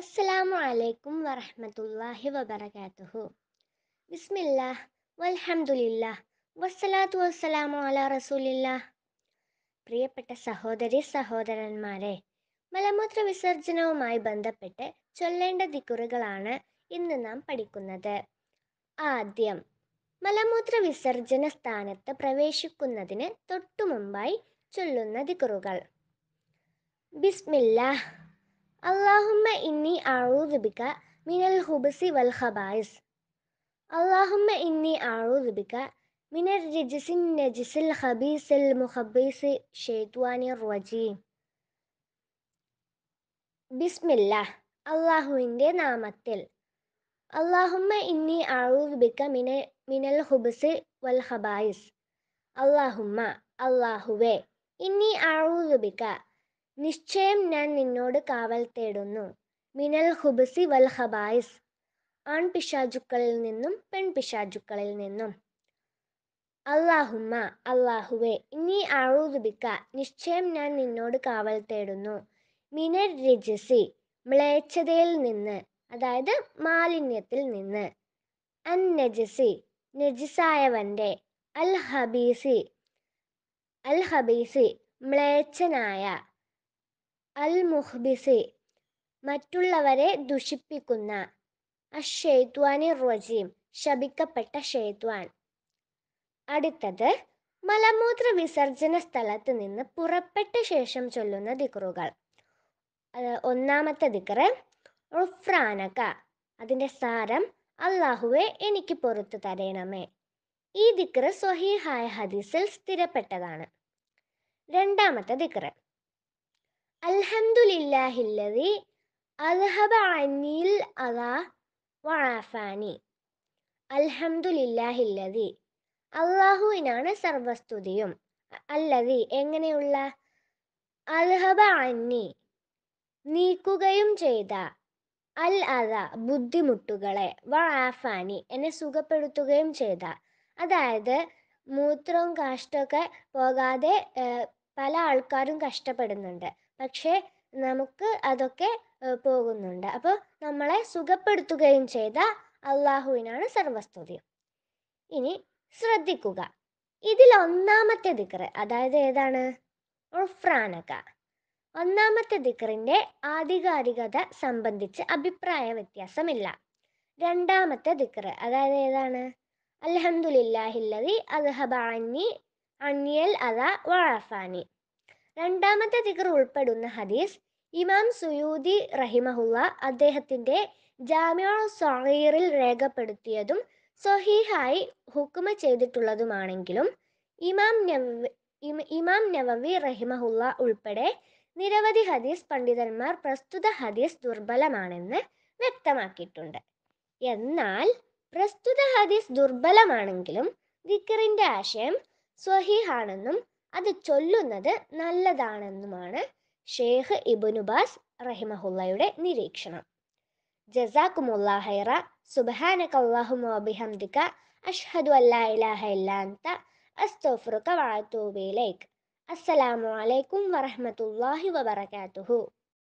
അസ്സലാമു അലൈക്കും വറഹമത്തല്ലാഹി വബർക്കാത്തുഹു ബിസ്മില്ല വൽഹമുല്ല വസ്സലാത്തു വസ്സലാമു അല റസൂലില്ല പ്രിയപ്പെട്ട സഹോദരി സഹോദരന്മാരെ മലമൂത്ര വിസർജനവുമായി ബന്ധപ്പെട്ട് ചൊല്ലേണ്ട ദിക്കുറുകളാണ് ഇന്ന് നാം പഠിക്കുന്നത് ആദ്യം മലമൂത്ര വിസർജന സ്ഥാനത്ത് പ്രവേശിക്കുന്നതിന് തൊട്ടുമുമ്പായി ചൊല്ലുന്ന ദിക്കുറുകൾ ബിസ്മില്ലാ اللهم إني أعوذ بك من الخبث والخبائث اللهم إني أعوذ بك من الرجس النجس الخبيث المخبيث شيطان الرجيم بسم الله الله عندي نامتل اللهم إني أعوذ بك من من الخبث والخبائث اللهم الله إني أعوذ بك നിശ്ചയം ഞാൻ നിന്നോട് കാവൽ തേടുന്നു മിനൽ ഹുബസി വൽ ഹബായിസ് ആൺപിശാചുക്കളിൽ നിന്നും പെൺപിശാചുക്കളിൽ നിന്നും അള്ളാഹുമ്മ അള്ളാഹുവെ ഇനി ആഴുതുപിക്ക നിശ്ചയം ഞാൻ നിന്നോട് കാവൽ തേടുന്നു മിനൽ രജസി മ്ലേച്ഛതയിൽ നിന്ന് അതായത് മാലിന്യത്തിൽ നിന്ന് അൻ നജസി നജിസായവൻ്റെ അൽ ഹബീസി അൽ ഹബീസി മ്ലേച്ഛനായ അൽ മറ്റുള്ളവരെ ദുഷിപ്പിക്കുന്ന അഷെയ്ത്വാനി റജീം ശപിക്കപ്പെട്ട ഷെയ്ത്വാൻ അടുത്തത് മലമൂത്ര വിസർജന സ്ഥലത്ത് നിന്ന് പുറപ്പെട്ട ശേഷം ചൊല്ലുന്ന ദിക്റുകൾ ഒന്നാമത്തെ ദിക്റ് ഉഫ്രാനക അതിൻ്റെ സാരം അള്ളാഹുവെ എനിക്ക് പുറത്തു തരയണമേ ഈ ദിക്റ് സ്വഹീഹായ ഹദീസിൽ സ്ഥിരപ്പെട്ടതാണ് രണ്ടാമത്തെ ദിക്റ് അൽഹംദുലില്ലാഹില്ലതി അദ്ഹബ അനിൽ അതാ വഴാഫാനി അൽഹംദുലില്ലാഹില്ലതി അള്ളാഹുവിനാണ് സർവസ്തുതിയും അല്ലതി എങ്ങനെയുള്ള അൽഹബ അന്നി നീക്കുകയും ചെയ്ത അൽ അത ബുദ്ധിമുട്ടുകളെ വഴാഫാനി എന്നെ സുഖപ്പെടുത്തുകയും ചെയ്ത അതായത് മൂത്രവും കാഷ്ടമൊക്കെ പോകാതെ പല ആൾക്കാരും കഷ്ടപ്പെടുന്നുണ്ട് പക്ഷേ നമുക്ക് അതൊക്കെ പോകുന്നുണ്ട് അപ്പോൾ നമ്മളെ സുഖപ്പെടുത്തുകയും ചെയ്ത അള്ളാഹുവിനാണ് സർവസ്തുതി ഇനി ശ്രദ്ധിക്കുക ഇതിൽ ഒന്നാമത്തെ ദിക്കറ് അതായത് ഏതാണ് ഉൾഫ്രാനക ഒന്നാമത്തെ ദിക്റിൻ്റെ ആധികാരികത സംബന്ധിച്ച് അഭിപ്രായ വ്യത്യാസമില്ല രണ്ടാമത്തെ ദിക്കറ് അതായത് ഏതാണ് അലഹമുല്ലാഹില്ലതി അദ്ഹബാനി അന്യൽ അല വഴഫാനി രണ്ടാമത്തെ ദിഗർ ഉൾപ്പെടുന്ന ഹദീസ് ഇമാം സുയൂദി റഹിമഹുള്ള അദ്ദേഹത്തിൻ്റെ ജാമ്യോൾ സൊഹീറിൽ രേഖപ്പെടുത്തിയതും സൊഹീഹായി ഹുക്കുമ ചെയ്തിട്ടുള്ളതുമാണെങ്കിലും ഇമാം നവ ഇമാം നവവി റഹിമഹുള്ള ഉൾപ്പെടെ നിരവധി ഹദീസ് പണ്ഡിതന്മാർ പ്രസ്തുത ഹദീസ് ദുർബലമാണെന്ന് വ്യക്തമാക്കിയിട്ടുണ്ട് എന്നാൽ പ്രസ്തുത ഹദീസ് ദുർബലമാണെങ്കിലും ദിക്കറിൻ്റെ ആശയം സ്വഹീഹാണെന്നും അത് ചൊല്ലുന്നത് നല്ലതാണെന്നുമാണ് ഷെയ്ഖ് ഇബുനുബാസ് റഹിമഹുല്ലയുടെ നിരീക്ഷണം ജസാക്കുമുല്ലാ ഹൈറ സുബഹാനക അഷ്ഹദു അല്ലാ ഇലാഹ അസ്തോഫുറുക്ക വാഴത്തൂബിയിലേക്ക് അസ്സലാമു അലൈക്കും വറഹമത്തല്ലാഹി വബർക്കാത്തുഹു